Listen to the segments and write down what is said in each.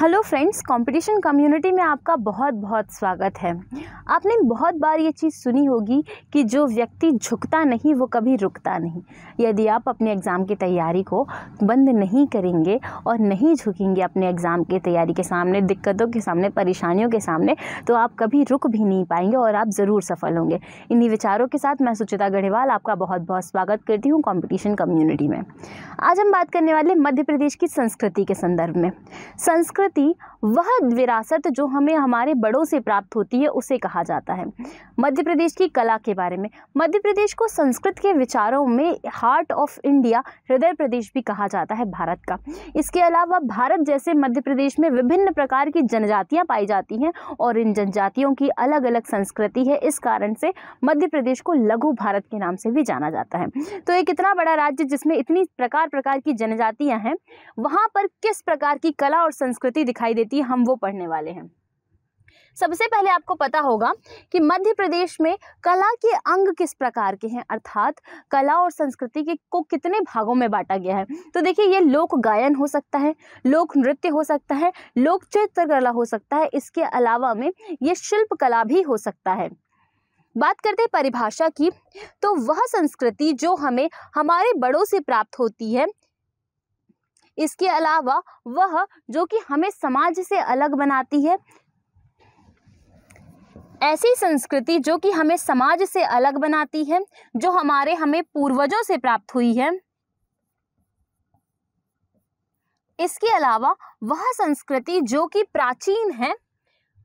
hello friends competition community में आपका बहुत बहुत स्वागत है आपने बहुत बार ये चीज़ सुनी होगी कि जो व्यक्ति झुकता नहीं वो कभी रुकता नहीं यदि आप अपने एग्ज़ाम की तैयारी को बंद नहीं करेंगे और नहीं झुकेंगे अपने एग्ज़ाम की तैयारी के सामने दिक्कतों के सामने परेशानियों के सामने तो आप कभी रुक भी नहीं पाएंगे और आप ज़रूर सफल होंगे इन्हीं विचारों के साथ मैं सुचिता गढ़ेवाल आपका बहुत बहुत स्वागत करती हूँ कॉम्पिटिशन कम्युनिटी में आज हम बात करने वाले मध्य प्रदेश की संस्कृति के संदर्भ में संस्कृत संस्कृति वह विरासत जो हमें हमारे बड़ों से प्राप्त होती है उसे कहा जाता है मध्य प्रदेश की कला के बारे में मध्य प्रदेश को संस्कृत के विचारों में हार्ट ऑफ इंडिया हृदय प्रदेश भी कहा जाता है भारत का इसके अलावा भारत जैसे मध्य प्रदेश में विभिन्न प्रकार की जनजातियाँ पाई जाती हैं और इन जनजातियों की अलग अलग संस्कृति है इस कारण से मध्य प्रदेश को लघु भारत के नाम से भी जाना जाता है तो एक इतना बड़ा राज्य जिसमें इतनी प्रकार प्रकार की जनजातियाँ हैं वहाँ पर किस प्रकार की कला और संस्कृति स्थिति दिखाई देती है हम वो पढ़ने वाले हैं सबसे पहले आपको पता होगा कि मध्य प्रदेश में कला के अंग किस प्रकार के हैं अर्थात कला और संस्कृति के को कितने भागों में बांटा गया है तो देखिए ये लोक गायन हो सकता है लोक नृत्य हो सकता है लोक चित्रकला हो सकता है इसके अलावा में ये शिल्प कला भी हो सकता है बात करते हैं परिभाषा की तो वह संस्कृति जो हमें हमारे बड़ों से प्राप्त होती है इसके अलावा वह जो कि हमें समाज से अलग बनाती है ऐसी संस्कृति जो कि हमें समाज से अलग बनाती है जो हमारे हमें पूर्वजों से प्राप्त हुई है इसके अलावा वह संस्कृति जो कि प्राचीन है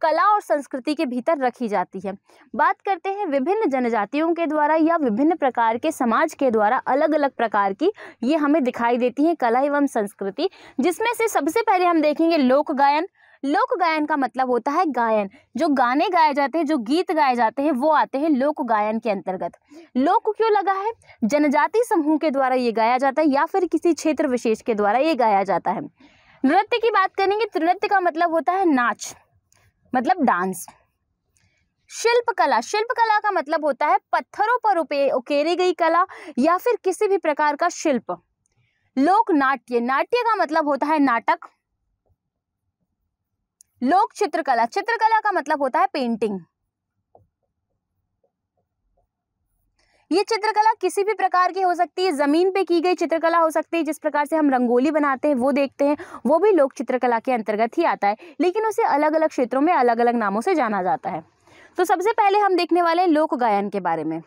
कला और संस्कृति के भीतर रखी जाती है बात करते हैं विभिन्न जनजातियों के द्वारा या विभिन्न प्रकार के समाज के द्वारा अलग अलग प्रकार की ये हमें दिखाई देती है कला एवं संस्कृति जिसमें से सबसे पहले हम देखेंगे लोक गायन लोक गायन का मतलब होता है गायन जो गाने गाए जाते हैं जो गीत गाए जाते हैं वो आते हैं लोक गायन के अंतर्गत लोक क्यों लगा है जनजाति समूह के द्वारा ये गाया जाता है या फिर किसी क्षेत्र विशेष के द्वारा ये गाया जाता है नृत्य की बात करेंगे तो नृत्य का मतलब होता है नाच मतलब डांस शिल्पकला शिल्पकला का मतलब होता है पत्थरों पर उकेरी गई कला या फिर किसी भी प्रकार का शिल्प लोक नाट्य नाट्य का मतलब होता है नाटक लोक चित्रकला चित्रकला का मतलब होता है पेंटिंग ये चित्रकला किसी भी प्रकार की हो सकती है ज़मीन पे की गई चित्रकला हो सकती है जिस प्रकार से हम रंगोली बनाते हैं वो देखते हैं वो भी लोक चित्रकला के अंतर्गत ही आता है लेकिन उसे अलग अलग क्षेत्रों में अलग अलग नामों से जाना जाता है तो सबसे पहले हम देखने वाले हैं लोक गायन के बारे में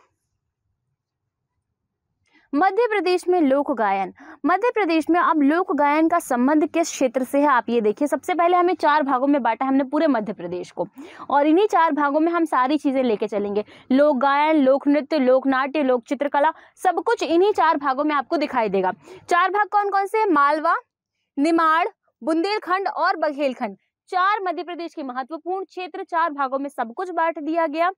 मध्य प्रदेश में लोक गायन मध्य प्रदेश में अब लोक गायन का संबंध किस क्षेत्र से है आप ये देखिए सबसे पहले हमें चार भागों में बांटा हमने पूरे मध्य प्रदेश को और इन्हीं चार भागों में हम सारी चीज़ें लेके चलेंगे लोक गायन लोक नृत्य लोक नाट्य लोक चित्रकला सब कुछ इन्हीं चार भागों में आपको दिखाई देगा चार भाग कौन कौन से मालवा निमाड़ बुंदेलखंड और बघेलखंड चार मध्य प्रदेश के महत्वपूर्ण क्षेत्र चार भागों में सब कुछ बांट दिया गया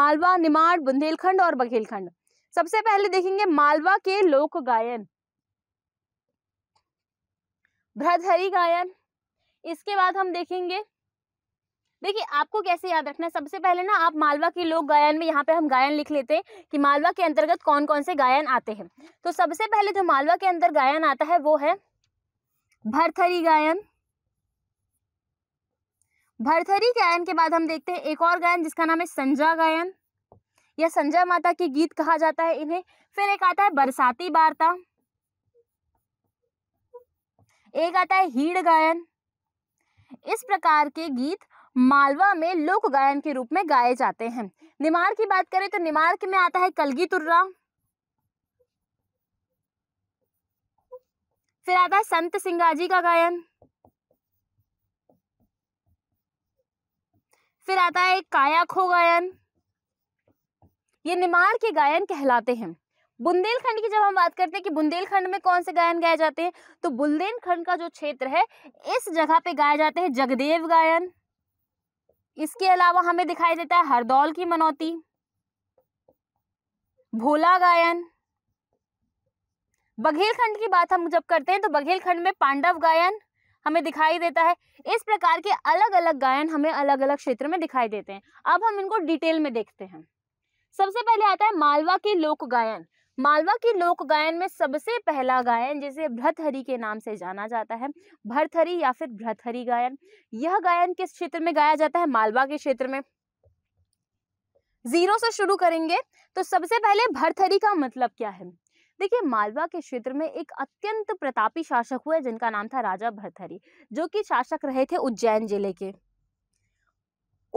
मालवा निमाड़ बुंदेलखंड और बघेलखंड सबसे पहले देखेंगे मालवा के लोक गायन भ्रतहरी गायन इसके बाद हम देखेंगे देखिए आपको कैसे याद रखना है सबसे पहले ना आप मालवा के लोक गायन में यहाँ पे हम गायन लिख लेते हैं कि मालवा के अंतर्गत कौन कौन से गायन आते हैं तो सबसे पहले जो मालवा के अंदर गायन आता है वो है भरथरी गायन भरथरी गायन के बाद हम देखते हैं एक और गायन जिसका नाम है संजा गायन या संजय माता के गीत कहा जाता है इन्हें फिर एक आता है बरसाती वार्ता एक आता है हीड़ गायन इस प्रकार के गीत मालवा में लोक गायन के रूप में गाए जाते हैं निमार की बात करें तो निमार के में आता है कलगी तुर्रा फिर आता है संत सिंगाजी का गायन फिर आता है काया खो गायन ये निमार के गायन कहलाते हैं बुंदेलखंड की जब हम बात करते हैं कि बुंदेलखंड में कौन से गायन गाए जाते हैं तो बुंदेलखंड का जो क्षेत्र है इस जगह पे गाए जाते हैं जगदेव गायन इसके अलावा हमें दिखाई देता है हरदौल की मनौती भोला गायन बघेलखंड की बात हम जब करते हैं तो बघेलखंड में पांडव गायन हमें दिखाई देता है इस प्रकार के अलग अलग गायन हमें अलग अलग क्षेत्र में दिखाई देते हैं अब हम इनको डिटेल में देखते हैं सबसे पहले आता है मालवा के लोक गायन मालवा की लोक गायन में सबसे पहला गायन जिसे भ्रतहरी के नाम से जाना जाता है भरथरी या फिर भ्रतहरी गायन यह गायन किस क्षेत्र में गाया जाता है मालवा के क्षेत्र में जीरो से शुरू करेंगे तो सबसे पहले भरथरी का मतलब क्या है देखिए मालवा के क्षेत्र में एक अत्यंत प्रतापी शासक हुए जिनका नाम था राजा भरथरी जो कि शासक रहे थे उज्जैन जिले के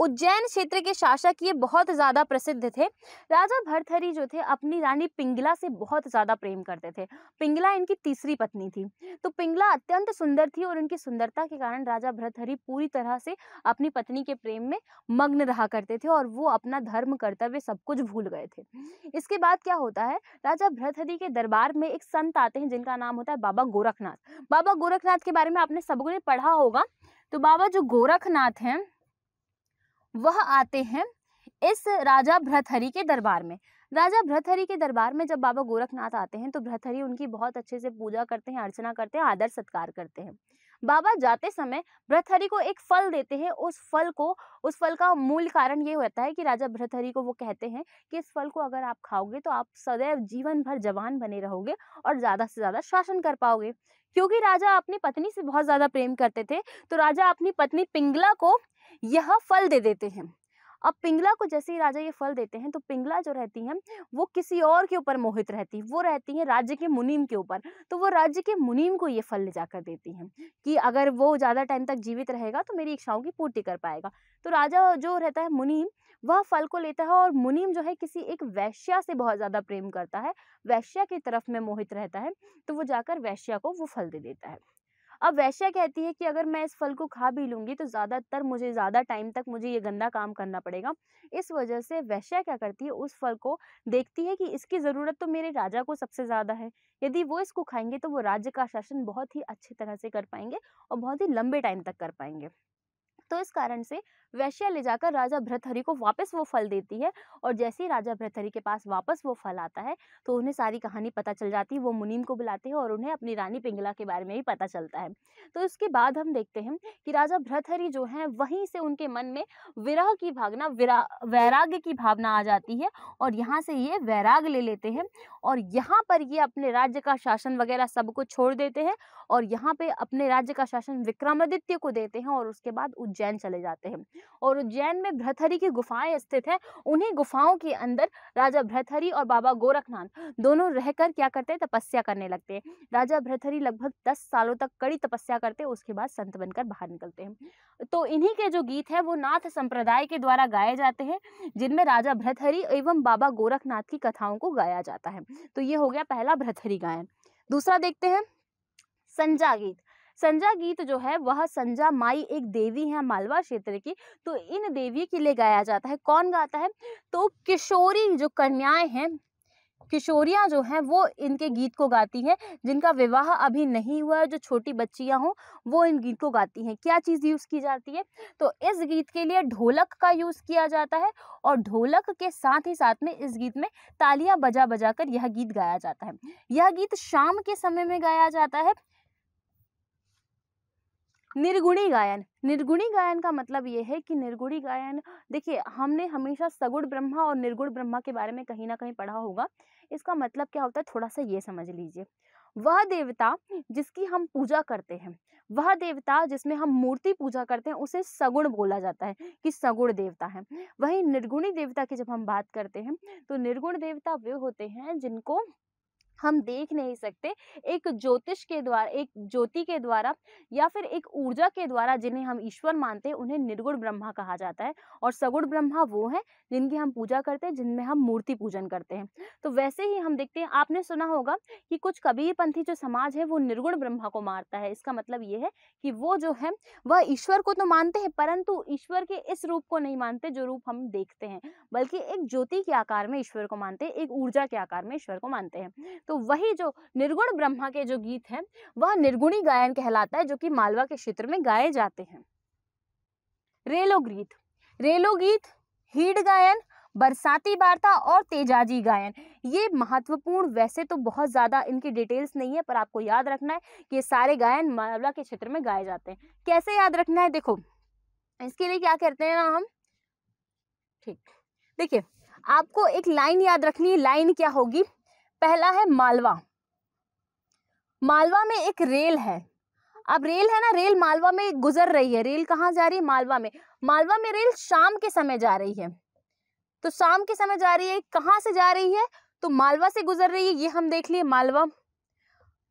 उज्जैन क्षेत्र के शासक ये बहुत ज़्यादा प्रसिद्ध थे राजा भरथरी जो थे अपनी रानी पिंगला से बहुत ज़्यादा प्रेम करते थे पिंगला इनकी तीसरी पत्नी थी तो पिंगला अत्यंत सुंदर थी और इनकी सुंदरता के कारण राजा भरथरी पूरी तरह से अपनी पत्नी के प्रेम में मग्न रहा करते थे और वो अपना धर्म कर्तव्य सब कुछ भूल गए थे इसके बाद क्या होता है राजा भ्रतहरि के दरबार में एक संत आते हैं जिनका नाम होता है बाबा गोरखनाथ बाबा गोरखनाथ के बारे में आपने सबको ने पढ़ा होगा तो बाबा जो गोरखनाथ हैं वह आते हैं इस राजा भ्रतहरि के दरबार में राजा भ्रतहरि के दरबार में जब बाबा गोरखनाथ आते हैं तो भ्रतहरि उनकी बहुत अच्छे से पूजा करते हैं अर्चना करते हैं आदर सत्कार करते हैं बाबा जाते समय भ्रतहरि को एक फल देते हैं उस फल को उस फल का मूल कारण ये होता है कि राजा भ्रतहरि को वो कहते हैं कि इस फल को अगर आप खाओगे तो आप सदैव जीवन भर जवान बने रहोगे और ज़्यादा से ज़्यादा शासन कर पाओगे क्योंकि राजा अपनी पत्नी से बहुत ज़्यादा प्रेम करते थे तो राजा अपनी पत्नी पिंगला को यह फल दे देते हैं अब पिंगला को जैसे ही राजा ये फल देते हैं तो पिंगला जो रहती हैं वो किसी और के ऊपर मोहित रहती है वो रहती हैं राज्य के मुनीम के ऊपर तो वो राज्य के मुनीम को ये फल ले जाकर देती हैं कि अगर वो ज़्यादा टाइम तक जीवित रहेगा तो मेरी इच्छाओं की पूर्ति कर पाएगा तो राजा जो रहता है मुनीम वह फल को लेता है और मुनीम जो है किसी एक वैश्या से बहुत ज़्यादा प्रेम करता है वैश्या की तरफ में मोहित रहता है तो वो जाकर वैश्या को वो फल दे देता है अब वैश्या कहती है कि अगर मैं इस फल को खा भी लूँगी तो ज़्यादातर मुझे ज़्यादा टाइम तक मुझे ये गंदा काम करना पड़ेगा इस वजह से वैश्या क्या करती है उस फल को देखती है कि इसकी ज़रूरत तो मेरे राजा को सबसे ज़्यादा है यदि वो इसको खाएंगे तो वो राज्य का शासन बहुत ही अच्छी तरह से कर पाएंगे और बहुत ही लंबे टाइम तक कर पाएंगे तो इस कारण से वैश्या ले जाकर राजा भ्रतहरी को वापस वो फल देती है और जैसे ही राजा भ्रतहरी के पास वापस वो फल आता है तो उन्हें सारी कहानी पता चल जाती है वो मुनीम को बुलाते हैं और उन्हें अपनी रानी पिंगला के बारे में भी पता चलता है तो इसके बाद हम देखते हैं कि राजा भ्रतहरी जो हैं वहीं से उनके मन में विरह की भावना विरा वैराग्य की भावना आ जाती है और यहाँ से ये वैराग ले लेते हैं और यहाँ पर ये अपने राज्य का शासन वगैरह सब कुछ छोड़ देते हैं और यहाँ पे अपने राज्य का शासन विक्रमादित्य को देते हैं और उसके बाद उज्जैन उज्जैन चले जाते हैं और उज्जैन में भ्रथरी की गुफाएं स्थित है उन्हीं गुफाओं के अंदर राजा भ्रथरी और बाबा गोरखनाथ दोनों रहकर क्या करते हैं तपस्या करने लगते हैं राजा भ्रथरी लगभग दस सालों तक कड़ी तपस्या करते हैं उसके बाद संत बनकर बाहर निकलते हैं तो इन्हीं के जो गीत है वो नाथ संप्रदाय के द्वारा गाए जाते हैं जिनमें राजा भ्रथरी एवं बाबा गोरखनाथ की कथाओं को गाया जाता है तो ये हो गया पहला भ्रथरी गायन दूसरा देखते हैं संजा गीत संजा गीत जो है वह संजा माई एक देवी है मालवा क्षेत्र की तो इन देवी के लिए गाया जाता है कौन गाता है तो किशोरी जो कन्याएं हैं किशोरियाँ जो हैं वो इनके गीत को गाती हैं जिनका विवाह अभी नहीं हुआ है जो छोटी बच्चियाँ हों वो इन गीत को गाती हैं क्या चीज़ यूज़ की जाती है तो इस गीत के लिए ढोलक का यूज़ किया जाता है और ढोलक के साथ ही साथ में इस गीत में तालियां बजा बजा कर यह गीत गाया जाता है यह गीत शाम के समय में गाया जाता है निर्गुणी गायन निर्गुणी गायन का मतलब ये है कि निर्गुणी गायन देखिए हमने हमेशा सगुण ब्रह्मा और निर्गुण ब्रह्मा के बारे में कहीं ना कहीं पढ़ा होगा इसका मतलब क्या होता है थोड़ा सा ये समझ लीजिए वह देवता जिसकी हम पूजा करते हैं वह देवता जिसमें हम मूर्ति पूजा करते हैं उसे सगुण बोला जाता है कि सगुण देवता है वही निर्गुणी देवता की जब हम बात करते हैं तो निर्गुण देवता वे होते हैं जिनको हम देख नहीं सकते एक ज्योतिष के द्वारा एक ज्योति के द्वारा या फिर एक ऊर्जा के द्वारा जिन्हें हम ईश्वर मानते हैं उन्हें निर्गुण ब्रह्मा कहा जाता है और सगुण ब्रह्मा वो है जिनकी हम पूजा करते हैं जिनमें हम मूर्ति पूजन करते हैं तो वैसे ही हम देखते हैं आपने सुना होगा कि कुछ कबीरपंथी जो समाज है वो निर्गुण ब्रह्मा को मारता है इसका मतलब ये है कि वो जो है वह ईश्वर को तो मानते हैं परंतु ईश्वर के इस रूप को नहीं मानते जो रूप हम देखते हैं बल्कि एक ज्योति के आकार में ईश्वर को मानते हैं एक ऊर्जा के आकार में ईश्वर को मानते हैं तो वही जो निर्गुण ब्रह्मा के जो गीत हैं वह निर्गुणी गायन कहलाता है जो कि मालवा के क्षेत्र में गाए जाते हैं रेलो गीत रेलो गीत हीड गायन बरसाती वार्ता और तेजाजी गायन ये महत्वपूर्ण वैसे तो बहुत ज़्यादा इनकी डिटेल्स नहीं है पर आपको याद रखना है कि ये सारे गायन मालवा के क्षेत्र में गाए जाते हैं कैसे याद रखना है देखो इसके लिए क्या करते हैं ना हम ठीक देखिए आपको एक लाइन याद रखनी है लाइन क्या होगी पहला है मालवा मालवा में एक रेल है अब रेल है ना रेल मालवा में गुजर रही है रेल कहाँ जा रही है मालवा में मालवा में रेल शाम के समय जा रही है तो शाम के समय जा रही है कहाँ से जा रही है तो मालवा से गुजर रही है ये हम देख लिए मालवा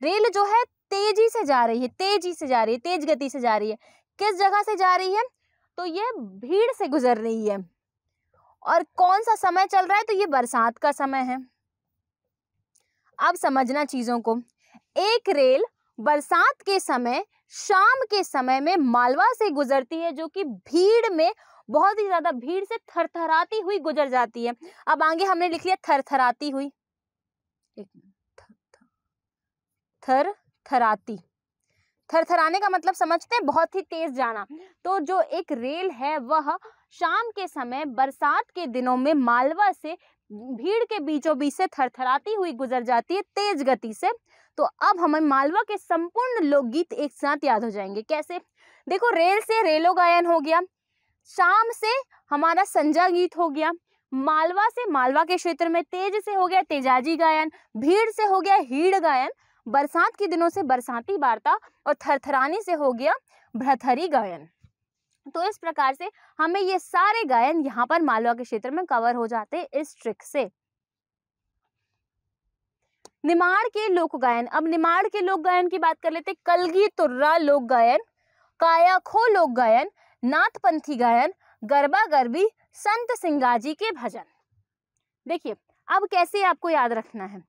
रेल जो है तेजी से जा रही है तेजी से जा रही है तेज गति से जा रही है किस जगह से जा रही है तो ये भीड़ से गुजर रही है और कौन सा समय चल रहा है तो ये बरसात का समय है अब समझना चीज़ों को एक रेल बरसात के समय शाम के समय में मालवा से गुजरती है जो कि भीड़ में बहुत ही ज़्यादा भीड़ से थरथराती हुई गुजर जाती है अब आगे हमने लिख लिया थरथराती हुई एक थर थराती थरथराने का मतलब समझते हैं बहुत ही तेज जाना तो जो एक रेल है वह शाम के समय बरसात के दिनों में मालवा से भीड़ के बीचों बीच से थरथराती हुई गुजर जाती है तेज गति से तो अब हमें मालवा के संपूर्ण लोकगीत एक साथ याद हो जाएंगे कैसे देखो रेल से रेलो गायन हो गया शाम से हमारा संजा गीत हो गया मालवा से मालवा के क्षेत्र में तेज से हो गया तेजाजी गायन भीड़ से हो गया हीड़ गायन बरसात के दिनों से बरसाती वार्ता और थरथराने से हो गया भ्रथरी गायन तो इस प्रकार से हमें ये सारे गायन यहाँ पर मालवा के क्षेत्र में कवर हो जाते हैं इस ट्रिक से निमाड़ के लोक गायन अब निमाड़ के लोक गायन की बात कर लेते कलगी तुर्रा लोक गायन कायाखो लोक गायन नाथपंथी गायन गरबा गरबी संत सिंगाजी के भजन देखिए अब कैसे आपको याद रखना है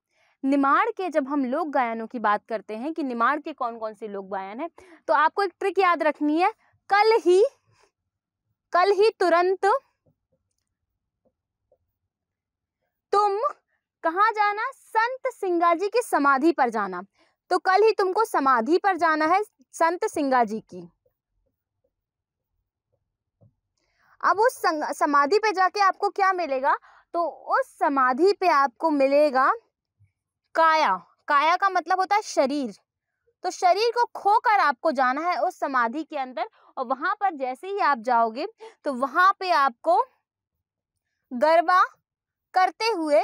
निमाड़ के जब हम लोक गायनों की बात करते हैं कि निमाड़ के कौन कौन से लोक गायन है तो आपको एक ट्रिक याद रखनी है कल ही कल ही तुरंत तुम कहाँ जाना संत सिंगाजी की समाधि पर जाना तो कल ही तुमको समाधि पर जाना है संत सिंगाजी की अब उस समाधि पे जाके आपको क्या मिलेगा तो उस समाधि पे आपको मिलेगा काया काया का मतलब होता है शरीर तो शरीर को खोकर आपको जाना है उस समाधि के अंदर और वहां पर जैसे ही आप जाओगे तो वहां पे आपको गरबा करते हुए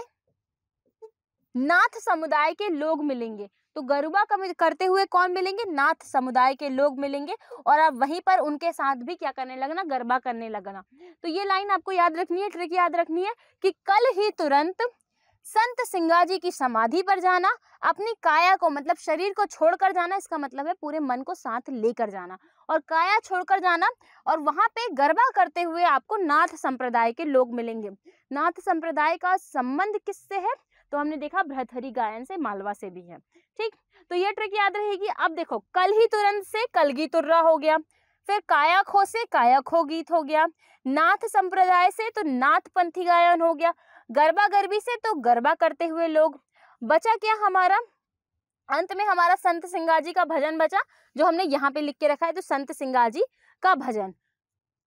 नाथ समुदाय के लोग मिलेंगे तो गरुबा करते हुए कौन मिलेंगे नाथ समुदाय के लोग मिलेंगे और आप वहीं पर उनके साथ भी क्या करने लगना गरबा करने लगना तो ये लाइन आपको याद रखनी है ट्रिक याद रखनी है कि कल ही तुरंत संत सिंगा जी की समाधि पर जाना अपनी काया को मतलब शरीर को छोड़कर जाना इसका मतलब है पूरे मन को साथ लेकर जाना और काया छोड़कर जाना और वहाँ पे गरबा करते हुए आपको नाथ संप्रदाय के लोग मिलेंगे नाथ संप्रदाय का संबंध किससे है तो हमने देखा भ्रथरी गायन से मालवा से भी है ठीक तो ये ट्रिक याद रहेगी अब देखो कल ही तुरंत से कलगी तुर्रा हो गया फिर काया खो से काया खो गीत हो गया नाथ संप्रदाय से तो नाथ पंथी गायन हो गया गरबा गरबी से तो गरबा करते हुए लोग बचा क्या हमारा अंत में हमारा संत सिंगाजी का भजन बचा जो हमने यहाँ पे लिख के रखा है तो संत सिंगाजी का भजन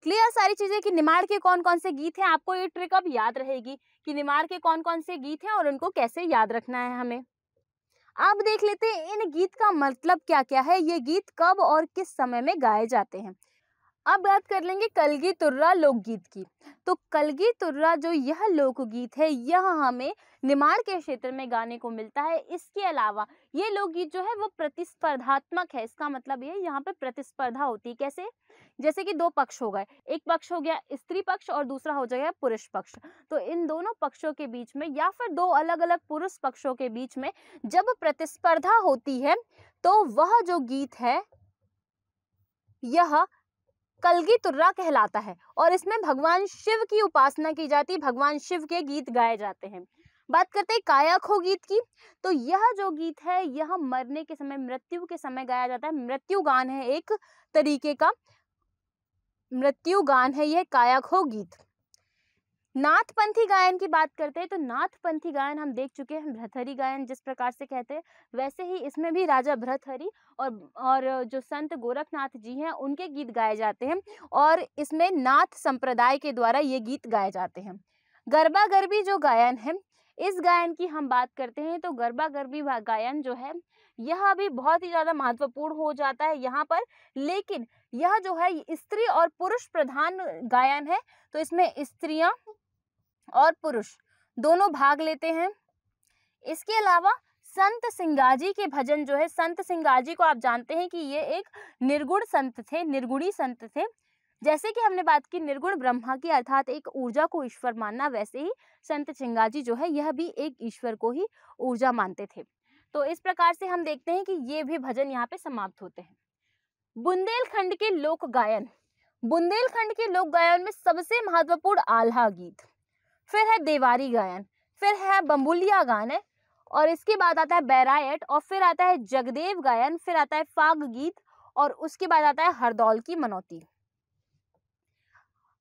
क्लियर सारी चीजें कि निमाड़ के कौन कौन से गीत हैं आपको ये ट्रिक अब याद रहेगी कि निमाड़ के कौन कौन से गीत हैं और उनको कैसे याद रखना है हमें अब देख लेते हैं इन गीत का मतलब क्या क्या है ये गीत कब और किस समय में गाए जाते हैं अब बात कर लेंगे कलगी तुर्रा लोकगीत की तो कलगी तुर्रा जो यह लोकगीत है यह हमें निमाड़ के क्षेत्र में गाने को मिलता है इसके अलावा ये लोकगीत जो है वो प्रतिस्पर्धात्मक है इसका मतलब ये यहाँ पे प्रतिस्पर्धा होती है कैसे जैसे कि दो पक्ष हो गए एक पक्ष हो गया स्त्री पक्ष और दूसरा हो जाएगा पुरुष पक्ष तो इन दोनों पक्षों के बीच में या फिर दो अलग अलग पुरुष पक्षों के बीच में जब प्रतिस्पर्धा होती है तो वह जो गीत है यह कलगी तुर्रा कहलाता है और इसमें भगवान शिव की उपासना की जाती है भगवान शिव के गीत गाए जाते हैं बात करते हैं काया खो गीत की तो यह जो गीत है यह मरने के समय मृत्यु के समय गाया जाता है मृत्यु गान है एक तरीके का मृत्यु गान है यह खो गीत नाथपंथी गायन की बात करते हैं तो नाथपंथी गायन हम देख चुके हैं भ्रतहरी गायन जिस प्रकार से कहते हैं वैसे ही इसमें भी राजा भ्रतहरी और और जो संत गोरखनाथ जी हैं उनके गीत गाए जाते हैं और इसमें नाथ संप्रदाय के द्वारा ये गीत गाए जाते हैं गरबा गरबी जो गायन है इस गायन की हम बात करते हैं तो गरबा गरबी गायन जो है यह भी बहुत ही ज़्यादा महत्वपूर्ण हो जाता है यहाँ पर लेकिन यह जो है स्त्री और पुरुष प्रधान गायन है तो इसमें स्त्रियाँ और पुरुष दोनों भाग लेते हैं इसके अलावा संत सिंगाजी के भजन जो है संत सिंगाजी को आप जानते हैं कि ये एक निर्गुण संत थे निर्गुणी संत थे जैसे कि हमने बात की निर्गुण ब्रह्मा की अर्थात एक ऊर्जा को ईश्वर मानना वैसे ही संत चिंगाजी जो है यह भी एक ईश्वर को ही ऊर्जा मानते थे तो इस प्रकार से हम देखते हैं कि ये भी भजन यहाँ पे समाप्त होते हैं बुंदेलखंड के लोक गायन बुंदेलखंड के लोक गायन में सबसे महत्वपूर्ण आल्हा गीत फिर है देवारी गायन फिर है बम्बुलिया गान है और इसके बाद आता है बैरायट और फिर आता है जगदेव गायन फिर आता है फाग गीत और उसके बाद आता है हरदौल की मनौती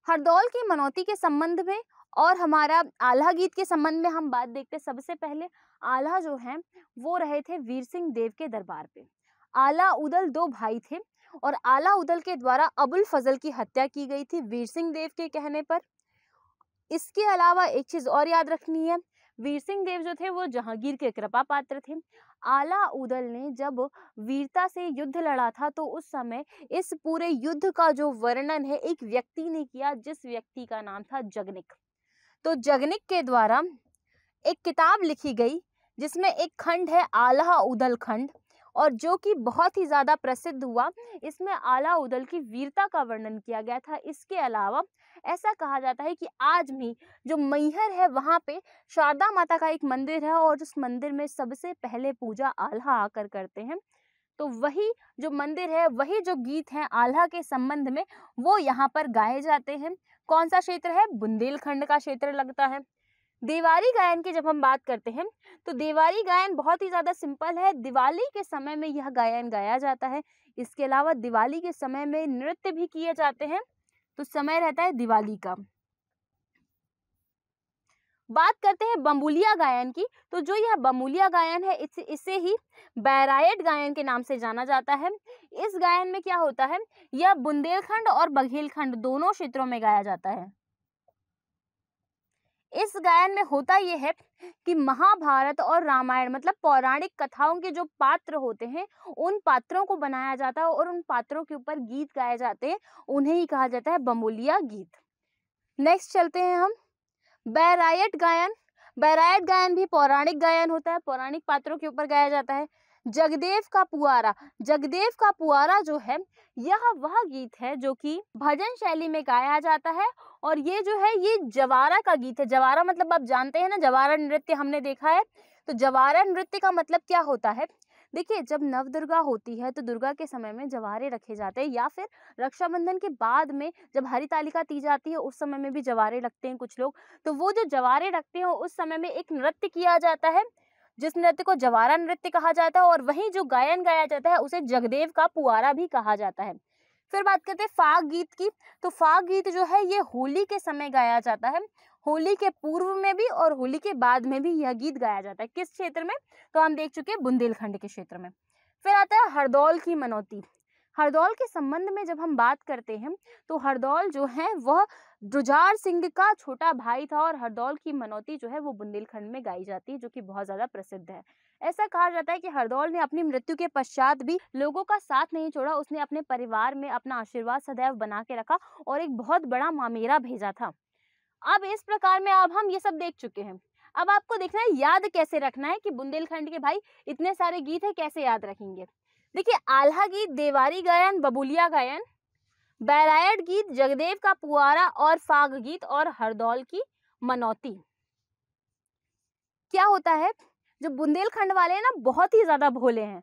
हरदौल की मनौती के संबंध में और हमारा आल्हा गीत के संबंध में हम बात देखते सबसे पहले आल्हा जो है वो रहे थे वीर सिंह देव के दरबार पे आला उदल दो भाई थे और आला उदल के द्वारा अबुल फजल की हत्या की गई थी वीर सिंह देव के कहने पर इसके अलावा एक चीज़ और याद रखनी है वीर सिंह देव जो थे वो जहांगीर के कृपा पात्र थे आला उदल ने जब वीरता से युद्ध लड़ा था तो उस समय इस पूरे युद्ध का जो वर्णन है एक व्यक्ति ने किया जिस व्यक्ति का नाम था जगनिक तो जगनिक के द्वारा एक किताब लिखी गई जिसमें एक खंड है आला उदल खंड और जो कि बहुत ही ज़्यादा प्रसिद्ध हुआ इसमें आला उदल की वीरता का वर्णन किया गया था इसके अलावा ऐसा कहा जाता है कि आज भी जो मैहर है वहाँ पे शारदा माता का एक मंदिर है और उस मंदिर में सबसे पहले पूजा आल्हा आकर करते हैं तो वही जो मंदिर है वही जो गीत हैं आल्हा के संबंध में वो यहाँ पर गाए जाते हैं कौन सा क्षेत्र है बुंदेलखंड का क्षेत्र लगता है दिवाली गायन की जब हम बात करते हैं तो दिवाली गायन बहुत ही ज़्यादा सिंपल है दिवाली के समय में यह गायन गाया जाता है इसके अलावा दिवाली के समय में नृत्य भी किए जाते हैं तो समय रहता है दिवाली का बात करते हैं बम्बुलिया गायन की तो जो यह बम्बुलिया गायन है इस, इसे ही बैरायट गायन के नाम से जाना जाता है इस गायन में क्या होता है यह बुंदेलखंड और बघेलखंड दोनों क्षेत्रों में गाया जाता है इस गायन में होता यह है कि महाभारत और रामायण मतलब पौराणिक कथाओं के जो पात्र होते हैं उन पात्रों को बनाया जाता है और उन पात्रों के ऊपर गीत गाए जाते हैं उन्हें ही कहा जाता है बमोलिया गीत नेक्स्ट चलते हैं हम बैरायट गायन बैरायट गायन भी पौराणिक गायन होता है पौराणिक पात्रों के ऊपर गाया जाता है जगदेव का पुआरा जगदेव का पुआरा जो है यह वह गीत है जो कि भजन शैली में गाया जाता है और ये जो है ये जवारा का गीत है जवारा मतलब आप जानते हैं ना जवारा नृत्य हमने देखा है तो जवारा नृत्य का मतलब क्या होता है देखिए जब नव दुर्गा होती है तो दुर्गा के समय में जवारे रखे जाते हैं या फिर रक्षाबंधन के बाद में जब हरी तालिका जाती है उस समय में भी जवारे रखते हैं कुछ लोग तो वो जो जवारे रखते हैं उस समय में एक नृत्य किया जाता है जिस नृत्य को जवारा नृत्य कहा जाता है और वहीं जो गायन गाया जाता है उसे जगदेव का पुआरा भी कहा जाता है फिर बात करते हैं फाग गीत की तो फाग गीत जो है ये होली के समय गाया जाता है होली के पूर्व में भी और होली के बाद में भी यह गीत गाया जाता है किस क्षेत्र में तो हम देख चुके हैं बुंदेलखंड के क्षेत्र में फिर आता है हरदौल की मनौती हरदौल के संबंध में जब हम बात करते हैं तो हरदौल जो है वह जुजार सिंह का छोटा भाई था और हरदौल की मनौती जो है वो बुंदेलखंड में गाई जाती है जो कि बहुत ज़्यादा प्रसिद्ध है ऐसा कहा जाता है कि हरदौल ने अपनी मृत्यु के पश्चात भी लोगों का साथ नहीं छोड़ा उसने अपने परिवार में अपना आशीर्वाद सदैव बना के रखा और एक बहुत बड़ा मामेरा भेजा था अब इस प्रकार में अब हम ये सब देख चुके हैं अब आपको देखना है याद कैसे रखना है कि बुंदेलखंड के भाई इतने सारे गीत है कैसे याद रखेंगे देखिए आल्हा गीत देवारी गायन बबुलिया गायन बैरायड गीत जगदेव का पुआरा और फाग गीत और हरदौल की मनौती क्या होता है जो बुंदेलखंड वाले हैं ना बहुत ही ज्यादा भोले हैं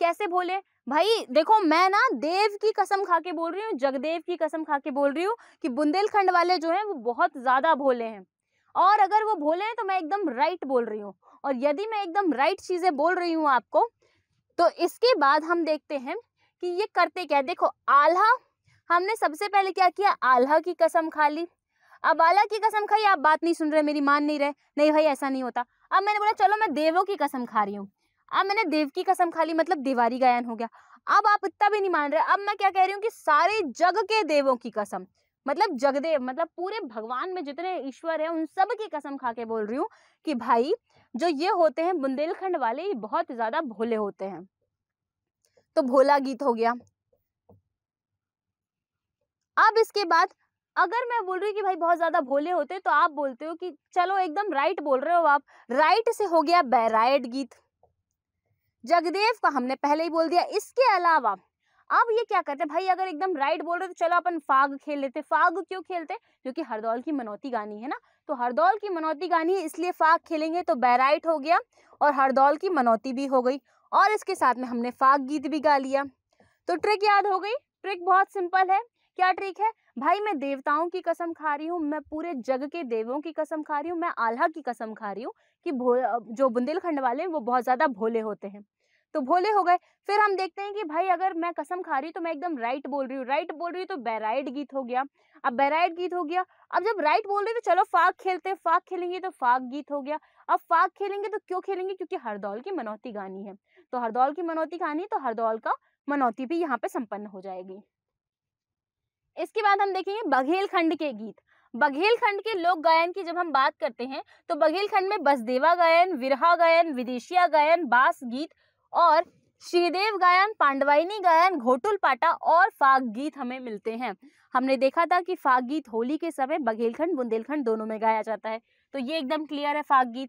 कैसे भोले भाई देखो मैं ना देव की कसम खा के बोल रही हूँ जगदेव की कसम खा के बोल रही हूँ कि बुंदेलखंड वाले जो हैं वो बहुत ज़्यादा भोले हैं और अगर वो भोले हैं तो मैं एकदम राइट बोल रही हूँ और यदि मैं एकदम राइट चीज़ें बोल रही हूँ आपको तो इसके बाद हम देखते हैं कि ये करते क्या है देखो आल्हा हमने सबसे पहले क्या किया आल्हा की कसम खा ली अब आल्हा की कसम खाई आप बात नहीं सुन रहे मेरी मान नहीं रहे नहीं भाई ऐसा नहीं होता अब मैंने बोला चलो मैं देवों की कसम खा रही हूँ अब मैंने देव की कसम खा ली मतलब देवारी गायन हो गया अब आप इतना भी नहीं मान रहे अब मैं क्या कह रही हूँ कि सारे जग के देवों की कसम मतलब जगदेव मतलब पूरे भगवान में जितने ईश्वर हैं उन सब की कसम खा के बोल रही हूँ कि भाई जो ये होते हैं बुंदेलखंड वाले ये बहुत ज्यादा भोले होते हैं तो भोला गीत हो गया अब इसके बाद अगर मैं बोल रही हूँ कि भाई बहुत ज्यादा भोले होते तो आप बोलते हो कि चलो एकदम राइट बोल रहे हो आप राइट से हो गया बैराइट गीत जगदेव का हमने पहले ही बोल दिया इसके अलावा अब ये क्या करते हैं भाई अगर एकदम राइट बोल रहे तो चलो अपन फाग खेल लेते फाग क्यों खेलते क्योंकि हरदौल की मनौती गानी है ना तो हरदौल की मनौती गानी है इसलिए फाग खेलेंगे तो बैराइट हो गया और हरदौल की मनौती भी हो गई और इसके साथ में हमने फाग गीत भी गा लिया तो ट्रिक याद हो गई ट्रिक बहुत सिंपल है क्या ट्रिक है भाई मैं देवताओं की कसम खा रही हूँ मैं पूरे जग के देवों की कसम खा रही हूँ मैं आल्हा की कसम खा रही हूँ कि जो बुंदेलखंड वाले हैं वो बहुत ज़्यादा भोले होते हैं तो भोले हो गए फिर हम देखते हैं कि भाई अगर मैं कसम खा रही हूँ तो मैं एकदम राइट बोल रही हूँ राइट बोल रही हूँ तो बैराइड गीत हो गया अब बैराइड गीत हो गया अब जब राइट बोल रही तो चलो फाक खेलते हैं फाक खेलेंगे तो फाक गीत हो गया अब फाक खेलेंगे तो क्यों खेलेंगे क्योंकि हरदौल की मनौती गानी है तो हरदौल की मनौती गानी तो हरदौल का मनौती भी यहाँ पे संपन्न हो जाएगी इसके बाद हम देखेंगे बघेलखंड के गीत बघेलखंड के लोक गायन की जब हम बात करते हैं तो बघेलखंड में बसदेवा गायन विरहा गायन विदेशिया गायन बास गीत और श्रीदेव गायन पांडवाइनी गायन घोटुल पाटा और फाग गीत हमें मिलते हैं हमने देखा था कि फाग गीत होली के समय बघेलखंड बुंदेलखंड दोनों में गाया जाता है तो ये एकदम क्लियर है फाग गीत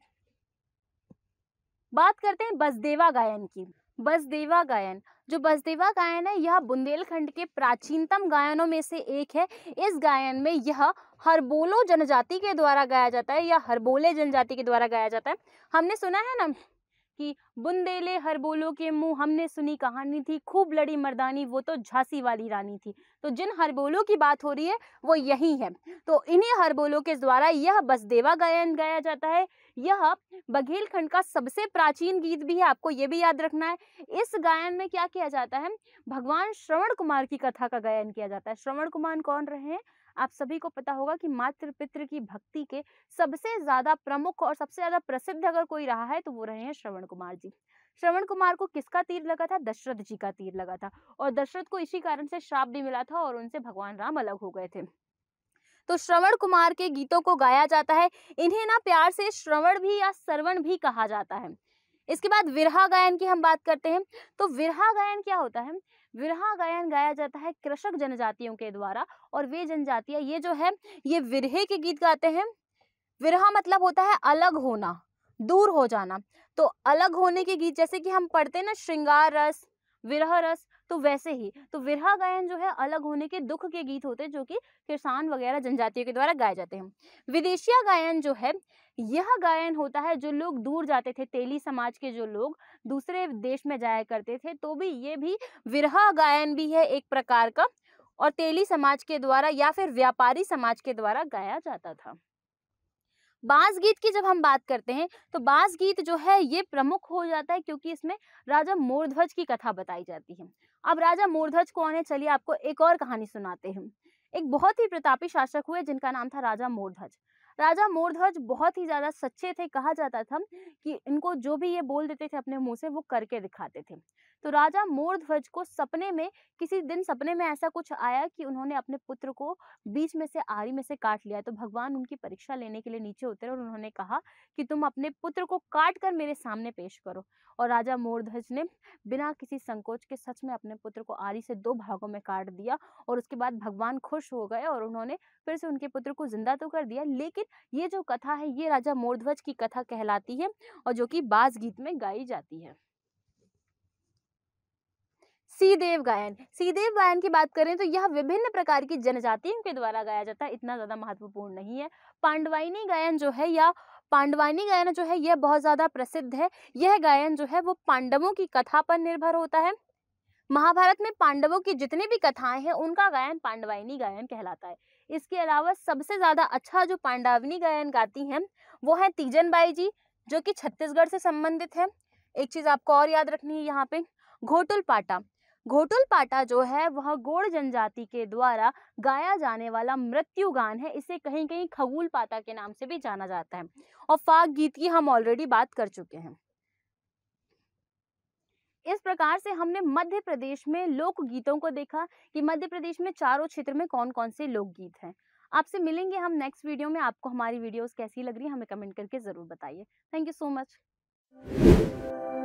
बात करते हैं बसदेवा गायन की बसदेवा गायन जो बसदेवा गायन है यह बुंदेलखंड के प्राचीनतम गायनों में से एक है इस गायन में यह हरबोलो जनजाति के द्वारा गाया जाता है या हरबोले जनजाति के द्वारा गाया जाता है हमने सुना है ना कि बुंदेले हर बोलो के मुंह हमने सुनी कहानी थी खूब लड़ी मर्दानी वो तो झांसी वाली रानी थी तो जिन हर बोलो की बात हो रही है वो यही है तो इन्हीं हर बोलो के द्वारा यह बसदेवा गायन गाया जाता है यह बघेलखंड का सबसे प्राचीन गीत भी है आपको ये भी याद रखना है इस गायन में क्या किया जाता है भगवान श्रवण कुमार की कथा का गायन किया जाता है श्रवण कुमार कौन रहे हैं आप सभी को पता होगा कि मातृ पितृ की भक्ति के सबसे ज्यादा प्रमुख और सबसे ज्यादा प्रसिद्ध अगर कोई रहा है तो वो रहे हैं श्रवण कुमार जी श्रवण कुमार को किसका तीर लगा था दशरथ जी का तीर लगा था और दशरथ को इसी कारण से श्राप भी मिला था और उनसे भगवान राम अलग हो गए थे तो श्रवण कुमार के गीतों को गाया जाता है इन्हें ना प्यार से श्रवण भी या श्रवण भी कहा जाता है इसके बाद विरहा गायन की हम बात करते हैं तो विरहा गायन क्या होता है विरहा गायन गाया जाता है कृषक जनजातियों के द्वारा और वे जनजातिया ये जो है ये विरहे के गीत गाते हैं विरहा मतलब होता है अलग होना दूर हो जाना तो अलग होने के गीत जैसे कि हम पढ़ते हैं ना श्रृंगार रस विरह रस तो वैसे ही तो विरहा गायन जो है अलग होने के दुख के गीत होते हैं जो कि किसान वगैरह जनजातियों के द्वारा गाए जाते हैं विदेशिया गायन जो है यह गायन होता है जो लोग दूर जाते थे तेली समाज के जो लोग दूसरे देश में जाया करते थे तो भी ये भी विरहा गायन भी है एक प्रकार का और तेली समाज के द्वारा या फिर व्यापारी समाज के द्वारा गाया जाता था बांस गीत की जब हम बात करते हैं तो बांस गीत जो है ये प्रमुख हो जाता है क्योंकि इसमें राजा मोरध्वज की कथा बताई जाती है अब राजा मूर्धज कौन है चलिए आपको एक और कहानी सुनाते हैं एक बहुत ही प्रतापी शासक हुए जिनका नाम था राजा मूर्धज राजा मोरध्वज बहुत ही ज़्यादा सच्चे थे कहा जाता था कि इनको जो भी ये बोल देते थे अपने मुंह से वो करके दिखाते थे तो राजा मोरध्वज को सपने में किसी दिन सपने में ऐसा कुछ आया कि उन्होंने अपने पुत्र को बीच में से आरी में से काट लिया तो भगवान उनकी परीक्षा लेने के लिए नीचे उतरे और उन्होंने कहा कि तुम अपने पुत्र को काट कर मेरे सामने पेश करो और राजा मोरध्वज ने बिना किसी संकोच के सच में अपने पुत्र को आरी से दो भागों में काट दिया और उसके बाद भगवान खुश हो गए और उन्होंने फिर से उनके पुत्र को जिंदा तो कर दिया लेकिन ये जो कथा है ये राजा मोरध्वज की कथा कहलाती है और जो कि बाज गीत में गाई जाती है सीदेव गायन सीदेव गायन की बात करें तो यह विभिन्न प्रकार की जनजातियों के द्वारा गाया जाता है इतना ज़्यादा महत्वपूर्ण नहीं है पांडवाइनी गायन जो है या पांडवानी गायन जो है यह बहुत ज़्यादा प्रसिद्ध है यह गायन जो है वो पांडवों की कथा पर निर्भर होता है महाभारत में पांडवों की जितनी भी कथाएं हैं उनका गायन पांडवाइनी गायन कहलाता है इसके अलावा सबसे ज़्यादा अच्छा जो पांडावनी गायन गाती हैं वो है तीजन बाई जी जो कि छत्तीसगढ़ से संबंधित है एक चीज़ आपको और याद रखनी है यहाँ पे घोटुल पाटा घोटुल पाटा जो है वह गोड़ जनजाति के द्वारा गाया जाने वाला मृत्यु गान है इसे कहीं कहीं खगूल पाटा के नाम से भी जाना जाता है और फाग गीत की हम ऑलरेडी बात कर चुके हैं इस प्रकार से हमने मध्य प्रदेश में लोक गीतों को देखा कि मध्य प्रदेश में चारों क्षेत्र में कौन कौन से लोकगीत हैं आपसे मिलेंगे हम नेक्स्ट वीडियो में आपको हमारी वीडियोस कैसी लग रही है हमें कमेंट करके ज़रूर बताइए थैंक यू सो मच